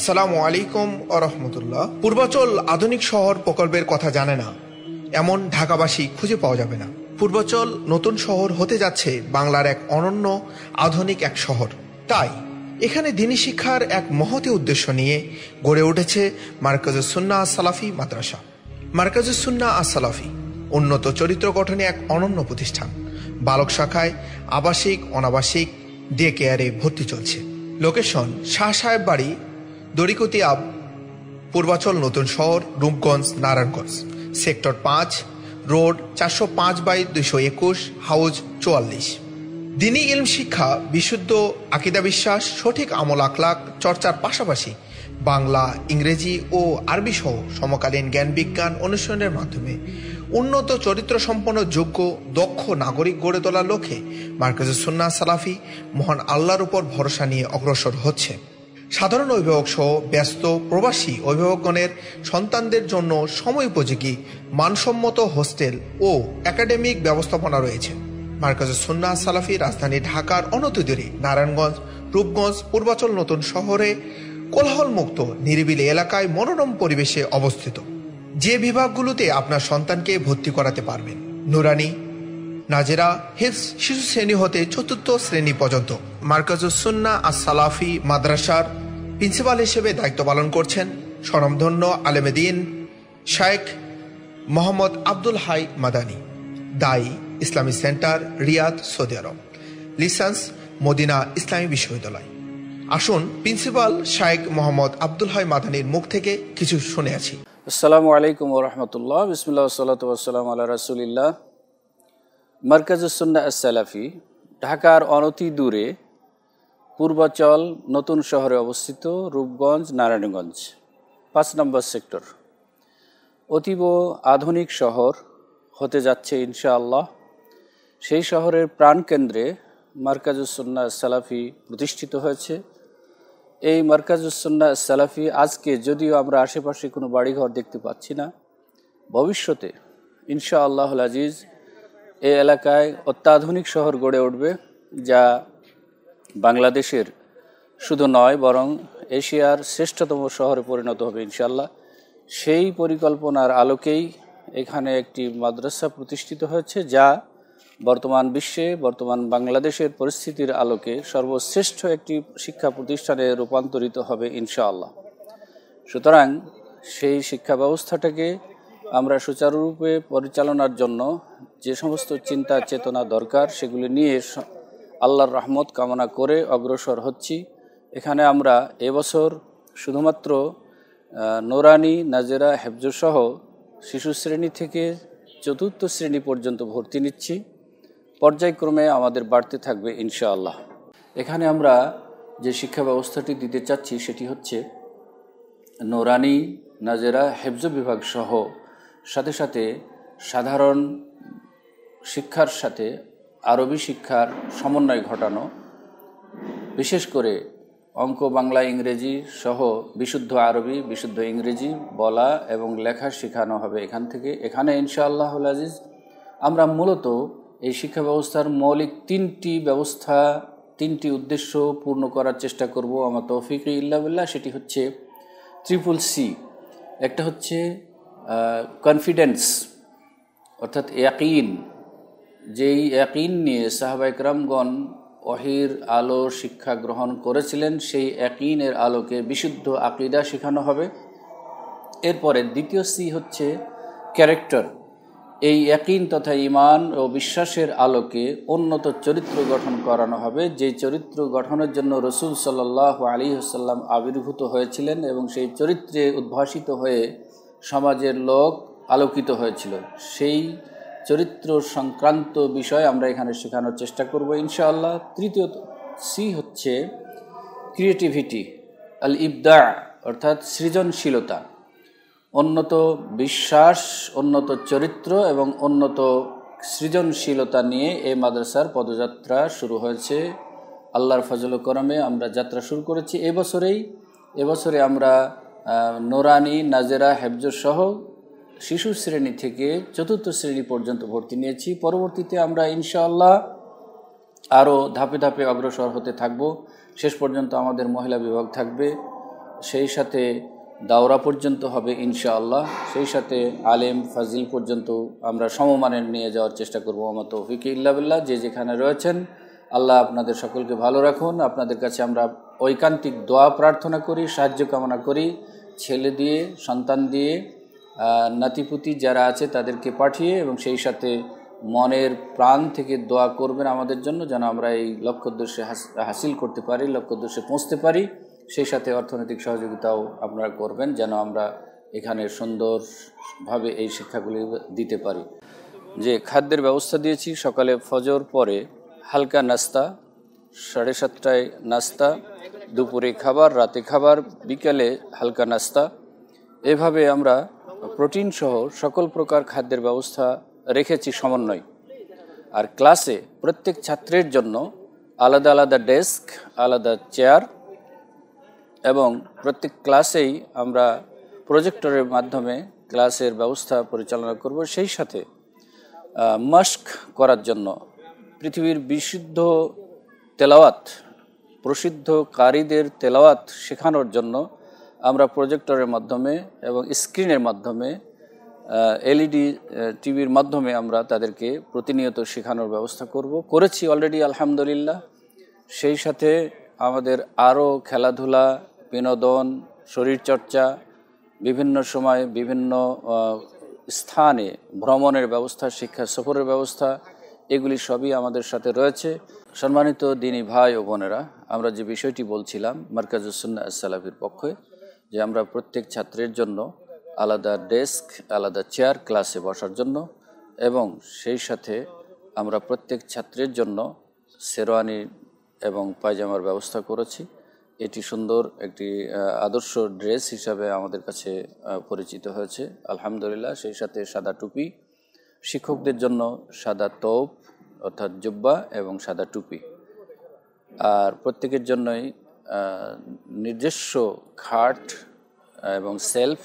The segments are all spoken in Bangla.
আসসালামু আলাইকুম আরহামদুল্লাহ পূর্বাচল আধুনিক শহর প্রকল্পের কথা জানে না এমন ঢাকাবাসী খুঁজে পাওয়া যাবে না পূর্বাচল নতুন শহর হতে যাচ্ছে বাংলার এক অনন্য আধুনিক এক শহর তাই এখানে দিনী শিক্ষার এক মহতি উদ্দেশ্য নিয়ে গড়ে উঠেছে মার্কাজ সুন্না সালাফি মাদ্রাসা মার্কাজ সুন্না সালাফি উন্নত চরিত্র গঠনে এক অনন্য প্রতিষ্ঠান বালক শাখায় আবাসিক অনাবাসিক ডে কেয়ারে ভর্তি চলছে লোকেশন শাহ সাহেব বাড়ি দড়িকতি আপ পূর্বাচল নতুন শহর রূপগঞ্জ নারায়ণগঞ্জ সেক্টর পাঁচ রোড চারশো পাঁচ বাই দুইশো একুশ হাউজ চুয়াল্লিশ দিনই ইলম শিক্ষা বিশুদ্ধ আকিদা বিশ্বাস সঠিক আমল আখলাক চর্চার পাশাপাশি বাংলা ইংরেজি ও আরবি সহ সমকালীন জ্ঞান বিজ্ঞান অনুশীলনের মাধ্যমে উন্নত চরিত্র সম্পন্ন যোগ্য দক্ষ নাগরিক গড়ে তোলার লক্ষ্যে সুন্না সালাফি মহান আল্লাহর উপর ভরসা নিয়ে অগ্রসর হচ্ছে সাধারণ অভিভাবক সহ ব্যস্ত প্রবাসী অভিভাবকগণের সন্তানদের জন্য সময় উপযোগী মানসম্মত হোস্টেল ও একাডেমিক ব্যবস্থাপনা রয়েছে মার্কাজুস সুন্না সালাফি রাজধানী ঢাকার অনতিদূরে নারায়ণগঞ্জ রূপগঞ্জ পূর্বাচল নতুন শহরে কোলাহলমুক্ত নিরিবিলি এলাকায় মনোরম পরিবেশে অবস্থিত যে বিভাগগুলোতে আপনার সন্তানকে ভর্তি করাতে পারবেন নুরানি নাজেরা হিফস শিশু শ্রেণী হতে চতুর্থ শ্রেণী পর্যন্ত মার্কাজ সুন্না আসালাফি মাদ্রাসার প্রিন্সিপাল হিসেবে দায়িত্ব পালন করছেন স্বনামধন্য আলেমেদিন শায়েখ মোহাম্মদ আব্দুল হাই মাদানি দায়ী ইসলামী সেন্টার রিয়াদ সৌদি আরব লিসান্স মদিনা ইসলামী বিশ্ববিদ্যালয় আসুন প্রিন্সিপাল শায়েখ মোহাম্মদ আব্দুল হাই মাদানির মুখ থেকে কিছু শুনে আছি আসসালামু আলাইকুম রহমতুল্লাহ বিসমুল্লাহ সাল্লাম আল্লাহ রাসুলিল্লাহ মার্কাজুসন্না সালাফি ঢাকার অনতি দূরে পূর্বাচল নতুন শহরে অবস্থিত রূপগঞ্জ নারায়ণগঞ্জ পাঁচ নম্বর সেক্টর অতীব আধুনিক শহর হতে যাচ্ছে ইনশাআল্লাহ সেই শহরের প্রাণকেন্দ্রে মার্কাজুসন্না সালাফি প্রতিষ্ঠিত হয়েছে এই মার্কাজুসন্না সালাফি আজকে যদিও আমরা আশেপাশে কোনো বাড়িঘর দেখতে পাচ্ছি না ভবিষ্যতে ইনশা আল্লাহ আজিজ এই এলাকায় অত্যাধুনিক শহর গড়ে উঠবে যা বাংলাদেশের শুধু নয় বরং এশিয়ার শ্রেষ্ঠতম শহরে পরিণত হবে ইনশাল্লাহ সেই পরিকল্পনার আলোকেই এখানে একটি মাদ্রাসা প্রতিষ্ঠিত হয়েছে যা বর্তমান বিশ্বে বর্তমান বাংলাদেশের পরিস্থিতির আলোকে সর্বশ্রেষ্ঠ একটি শিক্ষা প্রতিষ্ঠানে রূপান্তরিত হবে ইনশাআল্লাহ সুতরাং সেই শিক্ষা ব্যবস্থাটাকে আমরা সুচারুরূপে পরিচালনার জন্য যে সমস্ত চিন্তা চেতনা দরকার সেগুলি নিয়ে আল্লাহর রহমত কামনা করে অগ্রসর হচ্ছি এখানে আমরা এবছর শুধুমাত্র নোরানি নাজেরা হেফজসহ শিশু শ্রেণী থেকে চতুর্থ শ্রেণী পর্যন্ত ভর্তি নিচ্ছি পর্যায়ক্রমে আমাদের বাড়তে থাকবে ইনশাআল্লাহ এখানে আমরা যে শিক্ষা ব্যবস্থাটি দিতে চাচ্ছি সেটি হচ্ছে নোরানি নাজেরা হেফজ বিভাগ সহ সাথে সাথে সাধারণ শিক্ষার সাথে আরবি শিক্ষার সমন্বয় ঘটানো বিশেষ করে অঙ্ক বাংলা ইংরেজি সহ বিশুদ্ধ আরবি বিশুদ্ধ ইংরেজি বলা এবং লেখা শেখানো হবে এখান থেকে এখানে ইনশাআল্লাহ আজিজ আমরা মূলত এই শিক্ষা ব্যবস্থার মৌলিক তিনটি ব্যবস্থা তিনটি উদ্দেশ্য পূর্ণ করার চেষ্টা করব আমার তৌফিক ইল্লাবিল্লা সেটি হচ্ছে ট্রিপল সি একটা হচ্ছে কনফিডেন্স অর্থাৎ ইয়াকিন যেই একইন নিয়ে সাহাবাইকরামগণ অহির আলো শিক্ষা গ্রহণ করেছিলেন সেই একইনের আলোকে বিশুদ্ধ আকিদা শেখানো হবে এরপরে দ্বিতীয় সি হচ্ছে ক্যারেক্টার এই একইন তথা ইমান ও বিশ্বাসের আলোকে উন্নত চরিত্র গঠন করানো হবে যে চরিত্র গঠনের জন্য রসুল সাল্লাহ আলী হাসাল্লাম আবির্ভূত হয়েছিলেন এবং সেই চরিত্রে উদ্ভাসিত হয়ে সমাজের লোক আলোকিত হয়েছিল সেই চরিত্র সংক্রান্ত বিষয় আমরা এখানে শেখানোর চেষ্টা করব ইনশাআল্লাহ তৃতীয় সি হচ্ছে ক্রিয়েটিভিটি আল ইবদা অর্থাৎ সৃজনশীলতা উন্নত বিশ্বাস উন্নত চরিত্র এবং উন্নত সৃজনশীলতা নিয়ে এই মাদ্রাসার পদযাত্রা শুরু হয়েছে আল্লাহর ফজল করমে আমরা যাত্রা শুরু করেছি এবছরেই এবছরে আমরা নোরানি নাজেরা হেফজসহ শিশু শ্রেণী থেকে চতুর্থ শ্রেণী পর্যন্ত ভর্তি নিয়েছি পরবর্তীতে আমরা ইনশাআল্লাহ আরও ধাপে ধাপে অগ্রসর হতে থাকব শেষ পর্যন্ত আমাদের মহিলা বিভাগ থাকবে সেই সাথে দাওরা পর্যন্ত হবে ইনশাআল্লাহ সেই সাথে আলেম ফাজিল পর্যন্ত আমরা সমমানের নিয়ে যাওয়ার চেষ্টা করবো আমার তো তৌফিক ইল্লাবিল্লা যে যেখানে রয়েছেন আল্লাহ আপনাদের সকলকে ভালো রাখুন আপনাদের কাছে আমরা ঐকান্তিক দোয়া প্রার্থনা করি সাহায্য কামনা করি ছেলে দিয়ে সন্তান দিয়ে নাতিপুতি যারা আছে তাদেরকে পাঠিয়ে এবং সেই সাথে মনের প্রাণ থেকে দোয়া করবেন আমাদের জন্য যেন আমরা এই লক্ষ্য উদ্দেশ্যে হাসিল করতে পারি লক্ষ্য উদ্দেশ্যে পৌঁছতে পারি সেই সাথে অর্থনৈতিক সহযোগিতাও আপনারা করবেন যেন আমরা এখানে সুন্দরভাবে এই শিক্ষাগুলি দিতে পারি যে খাদ্যের ব্যবস্থা দিয়েছি সকালে ফজর পরে হালকা নাস্তা সাড়ে সাতটায় নাস্তা দুপুরে খাবার রাতে খাবার বিকালে হালকা নাস্তা এভাবে আমরা প্রোটিন সহ সকল প্রকার খাদ্যের ব্যবস্থা রেখেছি সমন্বয় আর ক্লাসে প্রত্যেক ছাত্রের জন্য আলাদা আলাদা ডেস্ক আলাদা চেয়ার এবং প্রত্যেক ক্লাসেই আমরা প্রজেক্টরের মাধ্যমে ক্লাসের ব্যবস্থা পরিচালনা করব সেই সাথে মাস্ক করার জন্য পৃথিবীর বিশুদ্ধ তেলাওয়াত প্রসিদ্ধ কারীদের তেলাওয়াত শেখানোর জন্য আমরা প্রজেক্টরের মাধ্যমে এবং স্ক্রিনের মাধ্যমে এলইডি টিভির e মাধ্যমে আমরা তাদেরকে প্রতিনিয়ত শেখানোর ব্যবস্থা করব করেছি অলরেডি আলহামদুলিল্লাহ সেই সাথে আমাদের আরও খেলাধুলা বিনোদন শরীরচর্চা বিভিন্ন সময় বিভিন্ন স্থানে ভ্রমণের ব্যবস্থা শিক্ষা সফরের ব্যবস্থা এগুলি সবই আমাদের সাথে রয়েছে সম্মানিত দিনী ভাই ও বোনেরা আমরা যে বিষয়টি বলছিলাম মার্কাজুসুল্লাহ সালাফির পক্ষে যে আমরা প্রত্যেক ছাত্রের জন্য আলাদা ডেস্ক আলাদা চেয়ার ক্লাসে বসার জন্য এবং সেই সাথে আমরা প্রত্যেক ছাত্রের জন্য শেরওয়ানি এবং পায়জামার ব্যবস্থা করেছি এটি সুন্দর একটি আদর্শ ড্রেস হিসাবে আমাদের কাছে পরিচিত হয়েছে আলহামদুলিল্লাহ সেই সাথে সাদা টুপি শিক্ষকদের জন্য সাদা তোপ অর্থাৎ জুব্বা এবং সাদা টুপি আর প্রত্যেকের জন্যই নিজস্ব খাট এবং সেলফ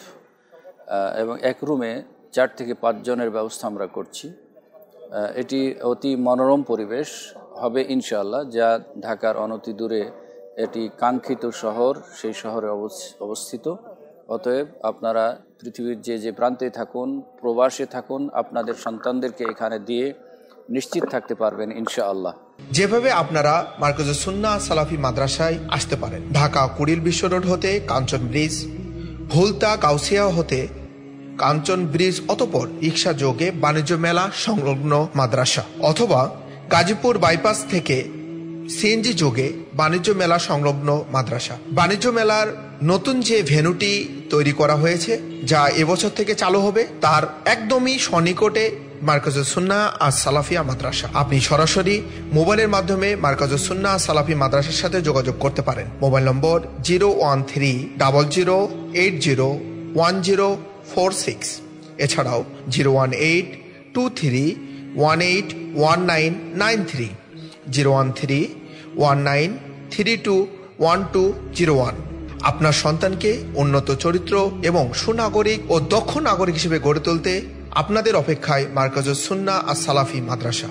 এবং এক রুমে চার থেকে পাঁচজনের ব্যবস্থা আমরা করছি এটি অতি মনোরম পরিবেশ হবে ইনশাল্লাহ যা ঢাকার অনতি দূরে এটি কাঙ্ক্ষিত শহর সেই শহরে অবস্থিত অতএব আপনারা পৃথিবীর যে যে প্রান্তে থাকুন প্রবাসে থাকুন আপনাদের সন্তানদেরকে এখানে দিয়ে নিশ্চিত থাকতে পারবেন ইনশাআল্লাহ যেভাবে আপনারা মার্কেজে সুন্না সালাফি মাদ্রাসায় আসতে পারেন ঢাকা কুড়িল বিশ্ব রোড হতে কাঞ্চন ব্রিজ ভুলতা কাউসিয়া হতে কাঞ্চন ব্রিজ অতপর রিক্সা যোগে বাণিজ্য মেলা সংলগ্ন মাদ্রাসা অথবা গাজীপুর বাইপাস থেকে সিএনজি যোগে বাণিজ্য মেলা সংলগ্ন মাদ্রাসা বাণিজ্য মেলার নতুন যে ভেনুটি তৈরি করা হয়েছে যা এবছর থেকে চালু হবে তার একদমই সনিকটে মার্কাজুসুন্না আর সালাফিয়া মাদ্রাসা আপনি সরাসরি মোবাইলের মাধ্যমে মার্কাজুসুন্না আর সালাফি মাদ্রাসার সাথে যোগাযোগ করতে পারেন mobile number zero one three double zero eight zero one zero four six এছাড়াও zero one eight two three one eight one nine nine three zero one three one nine three two one two zero one আপনার সন্তানকে উন্নত চরিত্র এবং সুনাগরিক ও দক্ষ নাগরিক হিসেবে গড়ে তুলতে আপনাদের অপেক্ষায় মার্কাজ সুন্না আর সালাফি মাদ্রাসা